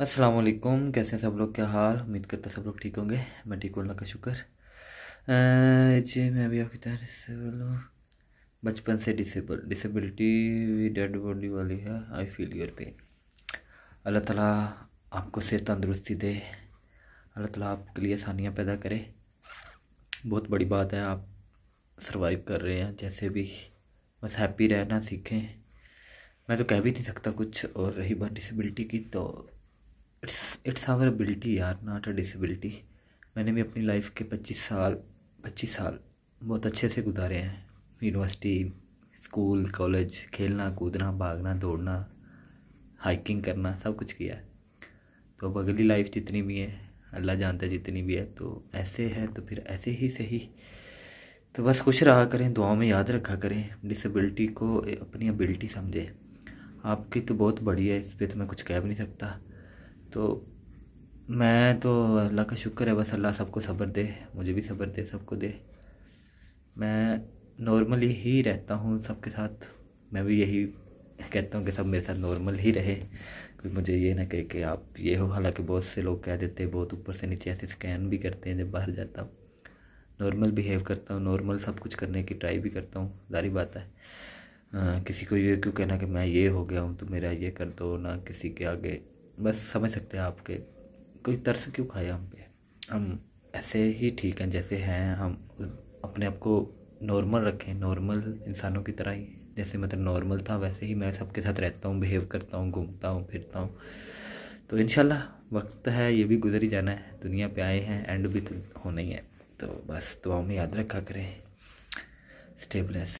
अस्सलाम वालेकुम कैसे हैं सब लोग क्या हाल उम्मीद करता सब लोग ठीक होंगे मैं ठीक अल्लाह का शुक्र जी मैं भी आपकी तरह डिसेबल हूँ बचपन से डिसेबल डिसेबिलिटी भी डेड बॉडी वाली है I feel your pain Allah ताला आपको सेहत तंदुरुस्ती दे अल्लाह ताला आपके लिए आसानियाँ पैदा करे बहुत बड़ी बात है आप सर्वाइव कर रहे हैं जैसे भी बस हैप्पी रहना सीखें मैं तो कह भी नहीं सकता कुछ और रही बात डिसेबिलिटी की तो इट्स इट्स आवर एबिलिटी यार नॉट अ डिसेबिलिटी मैंने भी अपनी लाइफ के पच्चीस साल पच्चीस साल बहुत अच्छे से गुजारे हैं यूनिवर्सिटी स्कूल कॉलेज खेलना कूदना भागना दौड़ना हाइकिंग करना सब कुछ किया है तो अब अगली लाइफ जितनी भी है अल्लाह जानता है जितनी भी है तो ऐसे है तो फिर ऐसे ही सही तो बस खुश रहा करें दुआओं में याद रखा करें डिसेबिलिटी को अपनी एबिलिटी समझें आपकी तो बहुत बड़ी है इस पर तो मैं कुछ कह भी नहीं सकता तो मैं तो अल्लाह का शुक्र है बस अल्लाह सबको सब्र दे मुझे भी सब्र दे सबको दे मैं नॉर्मली ही रहता हूँ सबके साथ मैं भी यही कहता हूँ कि सब मेरे साथ नॉर्मल ही रहे कोई मुझे ये ना कहे कि आप ये हो हालांकि बहुत से लोग कह देते हैं बहुत ऊपर से नीचे ऐसे स्कैन भी करते हैं जब बाहर जाता हूँ नॉर्मल बिहेव करता हूँ नॉर्मल सब कुछ करने की ट्राई भी करता हूँ सारी बात है आ, किसी को ये क्यों कहना कि मैं ये हो गया हूँ तो मेरा ये कर दो ना किसी के आगे बस समझ सकते हैं आपके कोई तरस क्यों खाए हम पे हम ऐसे ही ठीक हैं जैसे हैं हम अपने आप को नॉर्मल रखें नॉर्मल इंसानों की तरह ही जैसे मतलब नॉर्मल था वैसे ही मैं सबके साथ रहता हूँ बिहेव करता हूँ घूमता हूँ फिरता हूँ तो इन वक्त है ये भी गुजर ही जाना है दुनिया पे आए हैं एंड भी तो होना ही है तो बस दुआओं में याद रखा करें स्टेबलेस